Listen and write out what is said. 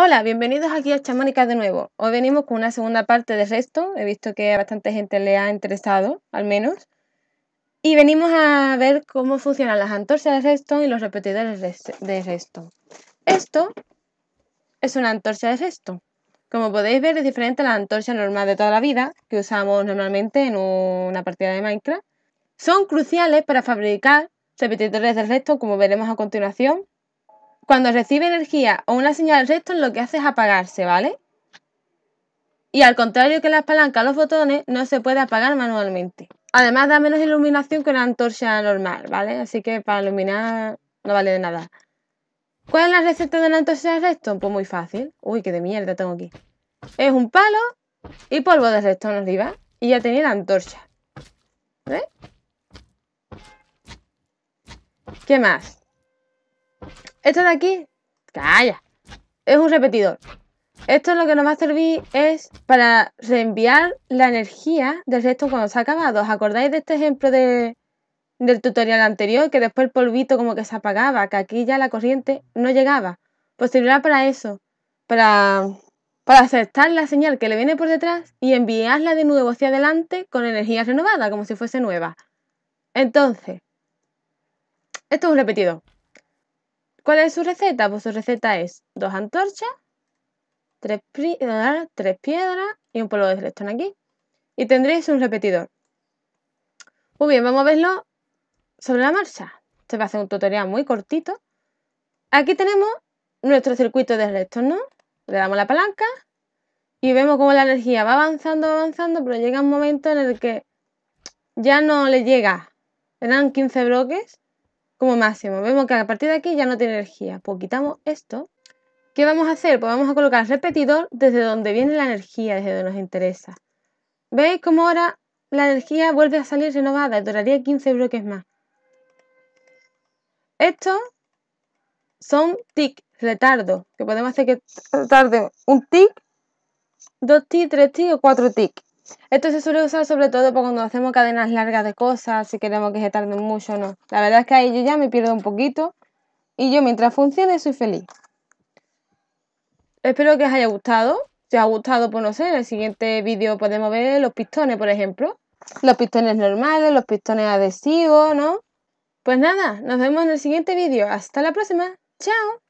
Hola, bienvenidos aquí a Chamónica de nuevo. Hoy venimos con una segunda parte de resto. He visto que a bastante gente le ha interesado, al menos. Y venimos a ver cómo funcionan las antorchas de resto y los repetidores de resto. Esto es una antorcha de resto. Como podéis ver, es diferente a la antorcha normal de toda la vida que usamos normalmente en una partida de Minecraft. Son cruciales para fabricar repetidores de resto, como veremos a continuación, cuando recibe energía o una señal redstone, lo que hace es apagarse, ¿vale? Y al contrario que las palancas, los botones no se puede apagar manualmente. Además da menos iluminación que una antorcha normal, ¿vale? Así que para iluminar no vale de nada. ¿Cuál es la receta de la antorcha de redstone? Pues muy fácil. Uy, qué de mierda tengo aquí. Es un palo y polvo de redstone arriba. Y ya tenía la antorcha. ¿Ves? ¿Qué más? Esto de aquí, calla, es un repetidor. Esto lo que nos va a servir es para reenviar la energía del resto cuando se ha acabado. ¿Os acordáis de este ejemplo del tutorial anterior? Que después el polvito como que se apagaba, que aquí ya la corriente no llegaba. Pues servirá para eso, para, para aceptar la señal que le viene por detrás y enviarla de nuevo hacia adelante con energía renovada, como si fuese nueva. Entonces, esto es un repetidor. ¿Cuál es su receta? Pues su receta es dos antorchas, tres, ah, piedras y un polvo de selección aquí. Y tendréis un repetidor. Muy bien, vamos a verlo sobre la marcha. Este va a ser un tutorial muy cortito. Aquí tenemos nuestro circuito de redstone, ¿no? Le damos la palanca y vemos cómo la energía va avanzando, avanzando, pero llega un momento en el que ya no le llega. Eran 15 bloques como máximo. Vemos que a partir de aquí ya no tiene energía. Pues quitamos esto. ¿Qué vamos a hacer? Pues vamos a colocar repetidor desde donde viene la energía, desde donde nos interesa. ¿Veis cómo ahora la energía vuelve a salir renovada? Duraría 15 bloques más. Estos son tic, retardo, que podemos hacer que tarde un tic, dos tic, tres tic o cuatro tics esto se suele usar sobre todo para cuando hacemos cadenas largas de cosas, si queremos que se tarden mucho o no. La verdad es que ahí yo ya me pierdo un poquito y yo mientras funcione soy feliz. Espero que os haya gustado. Si os ha gustado, pues no sé, en el siguiente vídeo podemos ver los pistones, por ejemplo. Los pistones normales, los pistones adhesivos, ¿no? Pues nada, nos vemos en el siguiente vídeo. Hasta la próxima. ¡Chao!